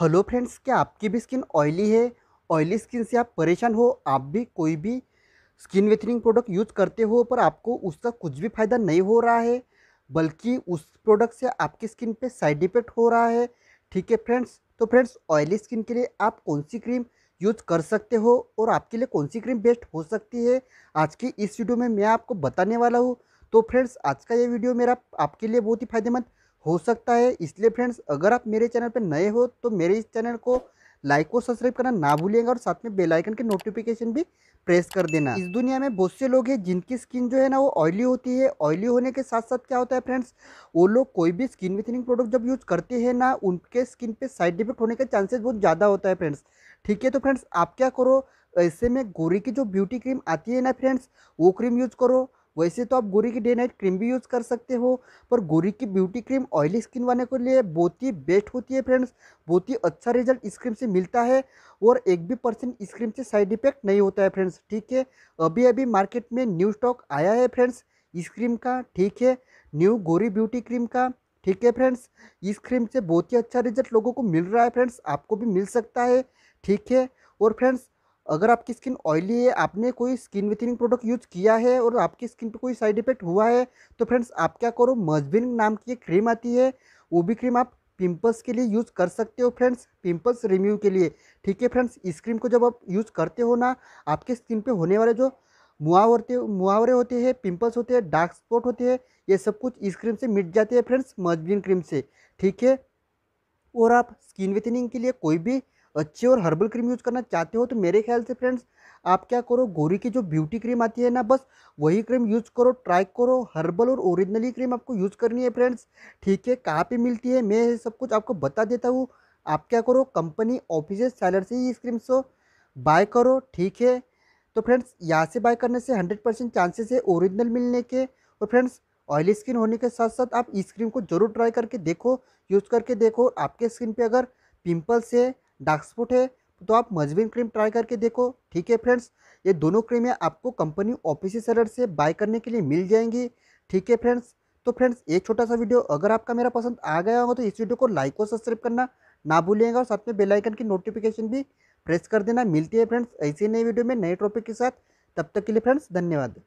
hello friends क्या आपकी भी स्किन ऑयली है ऑयली स्किन से आप परेशान हो आप भी कोई भी स्किन वेथनिंग प्रोडक्ट यूज़ करते हो पर आपको उसका कुछ भी फ़ायदा नहीं हो रहा है बल्कि उस प्रोडक्ट से आपकी स्किन पे साइड इफेक्ट हो रहा है ठीक है फ्रेंड्स तो फ्रेंड्स ऑयली स्किन के लिए आप कौन सी क्रीम यूज़ कर सकते हो और आपके लिए कौन सी क्रीम बेस्ट हो सकती है आज की इस वीडियो में मैं आपको बताने वाला हूँ तो फ्रेंड्स आज का ये वीडियो मेरा आपके लिए बहुत ही फायदेमंद हो सकता है इसलिए फ्रेंड्स अगर आप मेरे चैनल पर नए हो तो मेरे इस चैनल को लाइक और सब्सक्राइब करना ना भूलिएगा और साथ में बेल आइकन के नोटिफिकेशन भी प्रेस कर देना इस दुनिया में बहुत से लोग हैं जिनकी स्किन जो है ना वो ऑयली होती है ऑयली होने के साथ साथ क्या होता है फ्रेंड्स वो लोग कोई भी स्किन विथनिंग प्रोडक्ट जब यूज़ करते हैं ना उनके स्किन पे साइड इफेक्ट होने का चांसेस बहुत ज़्यादा होता है फ्रेंड्स ठीक है तो फ्रेंड्स आप क्या करो ऐसे में गोरी की जो ब्यूटी क्रीम आती है ना फ्रेंड्स वो क्रीम यूज़ करो वैसे तो आप गोरी की डे नाइट क्रीम भी यूज़ कर सकते हो पर गोरी की ब्यूटी क्रीम ऑयली स्किन वाले के लिए बहुत ही बेस्ट होती है फ्रेंड्स बहुत ही अच्छा रिजल्ट इस क्रीम से मिलता है और एक भी परसेंट इस क्रीम से साइड इफेक्ट नहीं होता है फ्रेंड्स ठीक है अभी अभी मार्केट में न्यू स्टॉक आया है फ्रेंड्स इस क्रीम का ठीक है न्यू गोरी ब्यूटी क्रीम का ठीक है फ्रेंड्स इस क्रीम से बहुत ही अच्छा रिजल्ट लोगों को मिल रहा है फ्रेंड्स आपको भी मिल सकता है ठीक है और फ्रेंड्स अगर आपकी स्किन ऑयली है आपने कोई स्किन विथिनिंग प्रोडक्ट यूज़ किया है और आपकी स्किन पे कोई साइड इफेक्ट हुआ है तो फ्रेंड्स आप क्या करो मजबिन नाम की एक क्रीम आती है वो भी क्रीम आप पिंपल्स के लिए यूज़ कर सकते हो फ्रेंड्स पिंपल्स रिम्यू के लिए ठीक है फ्रेंड्स इस क्रीम को जब आप यूज़ करते हो ना आपके स्किन पर होने वाले जो मुआवरते मुहावरे होते हैं पिंपल्स होते हैं डार्क स्पॉट होते हैं ये सब कुछ इस क्रीम से मिट जाते हैं फ्रेंड्स मजबिन क्रीम से ठीक है और आप स्किन विथिनिंग के लिए कोई भी अच्छी और हर्बल क्रीम यूज़ करना चाहते हो तो मेरे ख्याल से फ्रेंड्स आप क्या करो गोरी की जो ब्यूटी क्रीम आती है ना बस वही क्रीम यूज़ करो ट्राई करो हर्बल और ओरिजिनली क्रीम आपको यूज़ करनी है फ्रेंड्स ठीक है कहाँ पे मिलती है मैं सब कुछ आपको बता देता हूँ आप क्या करो कंपनी ऑफिस सैलर से ही इस क्रीम से बाय करो ठीक है तो फ्रेंड्स यहाँ से बाय करने से हंड्रेड परसेंट चांसेस है ओरिजिनल मिलने के और फ्रेंड्स ऑयली स्किन होने के साथ साथ आप इस क्रीम को जरूर ट्राई करके देखो यूज़ करके देखो आपके स्किन पे अगर पिंपल्स है डार्क स्पॉट है तो आप मजबिन क्रीम ट्राई करके देखो ठीक है फ्रेंड्स ये दोनों क्रीमें आपको कंपनी ऑफिसी सेलर से बाय करने के लिए मिल जाएंगी ठीक है फ्रेंड्स तो फ्रेंड्स एक छोटा सा वीडियो अगर आपका मेरा पसंद आ गया हो तो इस वीडियो को लाइक और सब्सक्राइब करना ना भूलिएगा और साथ में बेल आइकन की नोटिफिकेशन भी प्रेस कर देना मिलती है फ्रेंड्स ऐसी नई वीडियो में नए टॉपिक के साथ तब तक के लिए फ्रेंड्स धन्यवाद